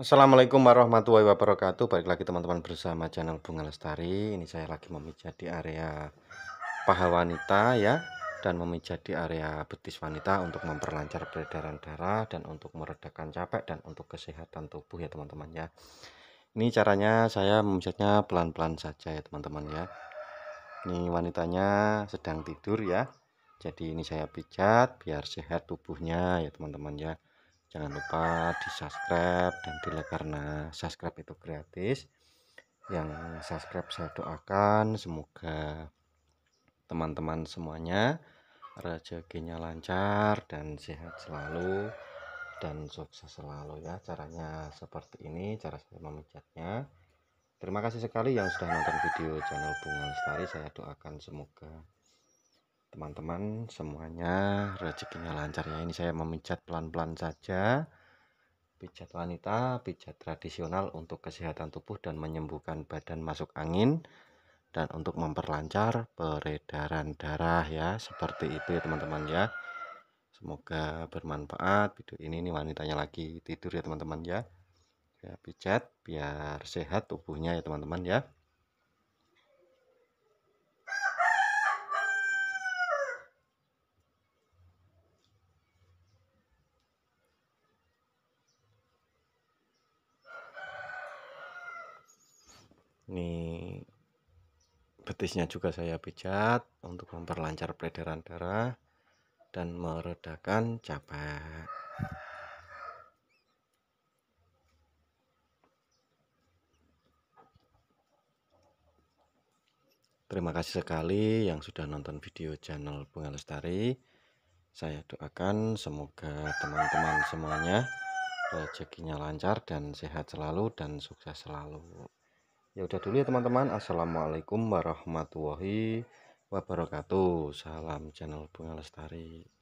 Assalamualaikum warahmatullahi wabarakatuh Balik lagi teman-teman bersama channel Bunga Lestari Ini saya lagi memijat di area paha wanita ya Dan memijat di area betis wanita Untuk memperlancar peredaran darah Dan untuk meredakan capek Dan untuk kesehatan tubuh ya teman-teman ya Ini caranya saya memijatnya pelan-pelan saja ya teman-teman ya Ini wanitanya sedang tidur ya Jadi ini saya pijat Biar sehat tubuhnya ya teman-teman ya jangan lupa di subscribe dan di like karena subscribe itu gratis yang subscribe saya doakan semoga teman-teman semuanya rezekinya lancar dan sehat selalu dan sukses selalu ya caranya seperti ini cara saya terima kasih sekali yang sudah nonton video channel Bunga Lestari saya doakan semoga teman-teman semuanya rezekinya lancar ya ini saya memijat pelan-pelan saja pijat wanita pijat tradisional untuk kesehatan tubuh dan menyembuhkan badan masuk angin dan untuk memperlancar peredaran darah ya seperti itu ya teman-teman ya semoga bermanfaat video ini nih wanitanya lagi tidur ya teman-teman ya ya pijat biar sehat tubuhnya ya teman-teman ya Ini betisnya juga saya pijat untuk memperlancar peredaran darah dan meredakan capek. Terima kasih sekali yang sudah nonton video channel Bunga Lestari. Saya doakan semoga teman-teman semuanya rezekinya lancar dan sehat selalu dan sukses selalu. Ya udah dulu ya teman-teman. Assalamualaikum warahmatullahi wabarakatuh. Salam channel Bunga Lestari.